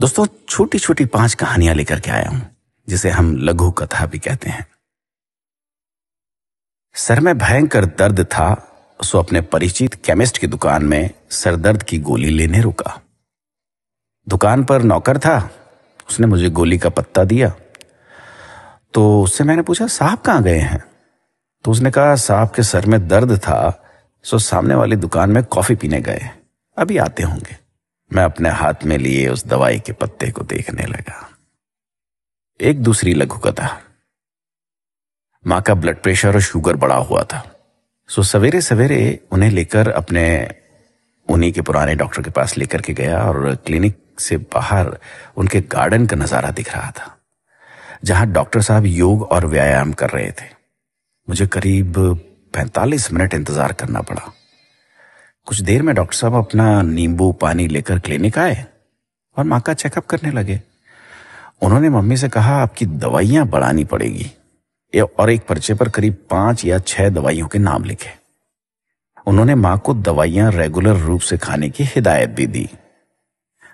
दोस्तों छोटी छोटी पांच कहानियां लेकर के आया हूं जिसे हम लघु कथा भी कहते हैं सर में भयंकर दर्द था सो अपने परिचित केमिस्ट की दुकान में सरदर्द की गोली लेने रुका दुकान पर नौकर था उसने मुझे गोली का पत्ता दिया तो उससे मैंने पूछा साहब कहां गए हैं तो उसने कहा साहब के सर में दर्द था सो सामने वाली दुकान में कॉफी पीने गए अभी आते होंगे मैं अपने हाथ में लिए उस दवाई के पत्ते को देखने लगा एक दूसरी लघु कथा माँ का ब्लड प्रेशर और शुगर बढ़ा हुआ था सो सवेरे सवेरे उन्हें लेकर अपने उन्हीं के पुराने डॉक्टर के पास लेकर के गया और क्लिनिक से बाहर उनके गार्डन का नज़ारा दिख रहा था जहां डॉक्टर साहब योग और व्यायाम कर रहे थे मुझे करीब 45 मिनट इंतजार करना पड़ा कुछ देर में डॉक्टर साहब अपना नींबू पानी लेकर क्लिनिक आए और माँ का चेकअप करने लगे उन्होंने मम्मी से कहा आपकी दवाइयां बढ़ानी पड़ेगी और एक पर्चे पर करीब पांच या छह दवाइयों के नाम लिखे उन्होंने माँ को दवाइयां रेगुलर रूप से खाने की हिदायत भी दी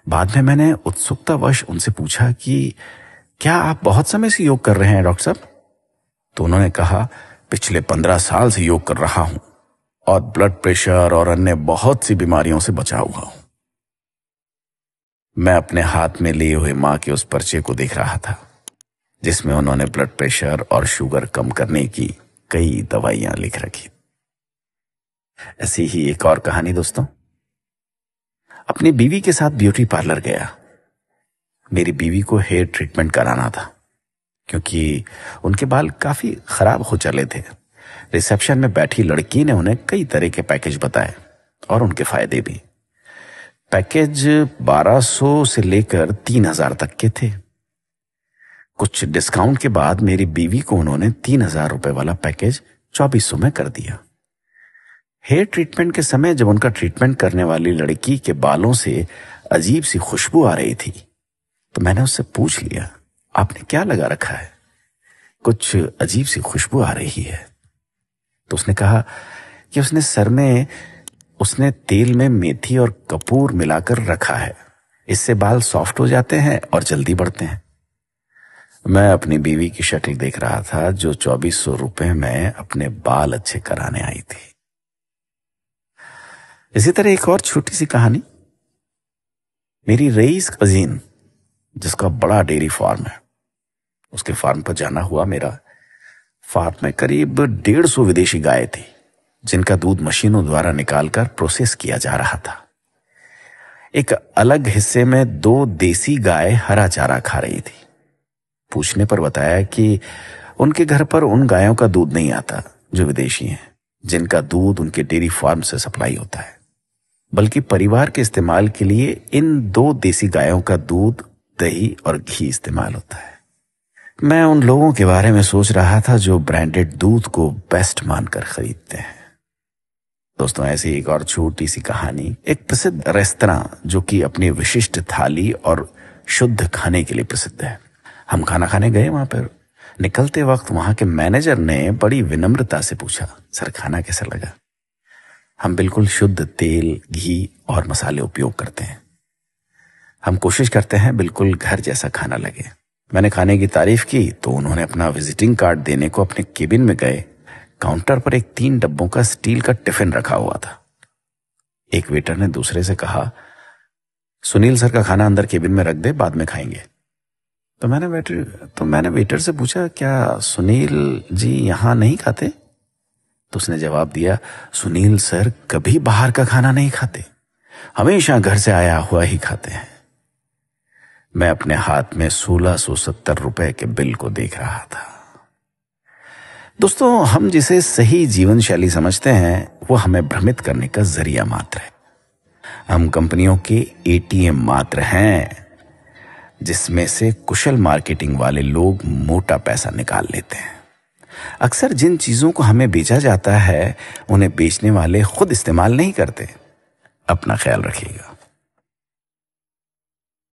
बाद में मैंने उत्सुकतावश उनसे पूछा कि क्या आप बहुत समय से योग कर रहे हैं डॉक्टर साहब तो उन्होंने कहा पिछले पंद्रह साल से योग कर रहा हूं और ब्लड प्रेशर और अन्य बहुत सी बीमारियों से बचा हुआ हूं मैं अपने हाथ में लिए हुए मां के उस पर्चे को देख रहा था जिसमें उन्होंने ब्लड प्रेशर और शुगर कम करने की कई दवाइयां लिख रखी ऐसी ही एक और कहानी दोस्तों अपनी बीवी के साथ ब्यूटी पार्लर गया मेरी बीवी को हेयर ट्रीटमेंट कराना था क्योंकि उनके बाल काफी खराब हो चले थे रिसेप्शन में बैठी लड़की ने उन्हें कई तरह के पैकेज बताए और उनके फायदे भी पैकेज 1200 से लेकर 3000 तक के थे कुछ डिस्काउंट के बाद मेरी बीवी को उन्होंने तीन हजार रुपए वाला पैकेज चौबीस सौ में कर दिया हेयर ट्रीटमेंट के समय जब उनका ट्रीटमेंट करने वाली लड़की के बालों से अजीब सी खुशबू आ रही थी तो मैंने उससे पूछ लिया आपने क्या लगा रखा है कुछ अजीब सी खुशबू आ रही है तो उसने कहा कि उसने सर में उसने तेल में मेथी और कपूर मिलाकर रखा है इससे बाल सॉफ्ट हो जाते हैं और जल्दी बढ़ते हैं मैं अपनी बीवी की शक्ल देख रहा था जो चौबीस सौ रुपए में अपने बाल अच्छे कराने आई थी इसी तरह एक और छोटी सी कहानी मेरी रईस कजीन जिसका बड़ा डेयरी फार्म है उसके फार्म पर जाना हुआ मेरा फार्म में करीब डेढ़ सौ विदेशी गायें थी जिनका दूध मशीनों द्वारा निकालकर प्रोसेस किया जा रहा था एक अलग हिस्से में दो देसी गाय हरा चारा खा रही थी पूछने पर बताया कि उनके घर पर उन गायों का दूध नहीं आता जो विदेशी हैं जिनका दूध उनके डेयरी फार्म से सप्लाई होता है बल्कि परिवार के इस्तेमाल के लिए इन दो देसी गायों का दूध दही और घी इस्तेमाल होता है मैं उन लोगों के बारे में सोच रहा था जो ब्रांडेड दूध को बेस्ट मानकर खरीदते हैं दोस्तों ऐसी एक और छोटी सी कहानी एक प्रसिद्ध रेस्तरा जो कि अपनी विशिष्ट थाली और शुद्ध खाने के लिए प्रसिद्ध है हम खाना खाने गए वहां पर निकलते वक्त वहां के मैनेजर ने बड़ी विनम्रता से पूछा सर खाना कैसा लगा हम बिल्कुल शुद्ध तेल घी और मसाले उपयोग करते हैं हम कोशिश करते हैं बिल्कुल घर जैसा खाना लगे मैंने खाने की तारीफ की तो उन्होंने अपना विजिटिंग कार्ड देने को अपने केबिन में गए काउंटर पर एक तीन डब्बों का स्टील का टिफिन रखा हुआ था एक वेटर ने दूसरे से कहा सुनील सर का खाना अंदर केबिन में रख दे बाद में खाएंगे तो मैंने वेटर तो मैंने वेटर से पूछा क्या सुनील जी यहां नहीं खाते तो उसने जवाब दिया सुनील सर कभी बाहर का खाना नहीं खाते हमेशा घर से आया हुआ ही खाते हैं मैं अपने हाथ में सोलह सो सत्तर रुपए के बिल को देख रहा था दोस्तों हम जिसे सही जीवन शैली समझते हैं वो हमें भ्रमित करने का जरिया मात्र है हम कंपनियों के एटीएम मात्र हैं जिसमें से कुशल मार्केटिंग वाले लोग मोटा पैसा निकाल लेते हैं अक्सर जिन चीजों को हमें बेचा जाता है उन्हें बेचने वाले खुद इस्तेमाल नहीं करते अपना ख्याल रखिएगा